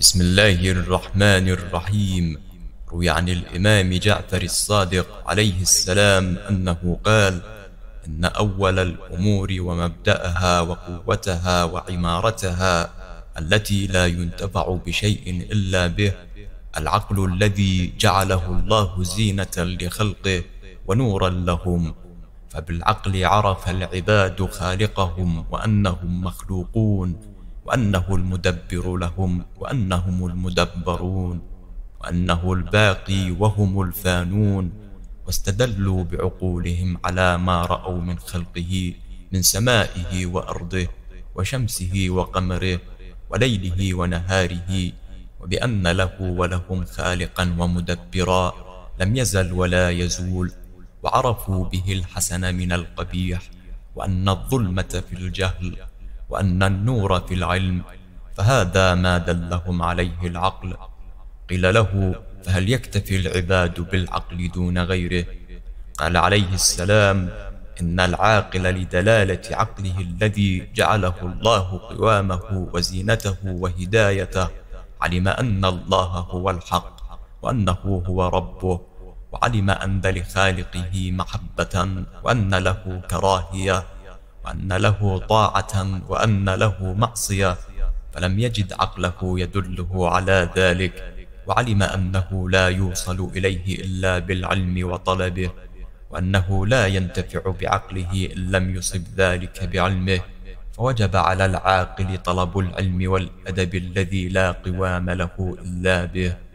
بسم الله الرحمن الرحيم روي عن الإمام جعفر الصادق عليه السلام أنه قال إن أول الأمور ومبدأها وقوتها وعمارتها التي لا ينتفع بشيء إلا به العقل الذي جعله الله زينة لخلقه ونورا لهم فبالعقل عرف العباد خالقهم وأنهم مخلوقون وأنه المدبر لهم وأنهم المدبرون وأنه الباقي وهم الفانون واستدلوا بعقولهم على ما رأوا من خلقه من سمائه وأرضه وشمسه وقمره وليله ونهاره وبأن له ولهم خالقا ومدبرا لم يزل ولا يزول وعرفوا به الحسن من القبيح وأن الظلمة في الجهل وأن النور في العلم فهذا ما دلهم عليه العقل قيل له فهل يكتفي العباد بالعقل دون غيره قال عليه السلام إن العاقل لدلالة عقله الذي جعله الله قوامه وزينته وهدايته علم أن الله هو الحق وأنه هو ربه وعلم أن لخالقه محبة وأن له كراهية وأن له طاعة وأن له معصية فلم يجد عقله يدله على ذلك وعلم أنه لا يوصل إليه إلا بالعلم وطلبه وأنه لا ينتفع بعقله إن لم يصب ذلك بعلمه فوجب على العاقل طلب العلم والأدب الذي لا قوام له إلا به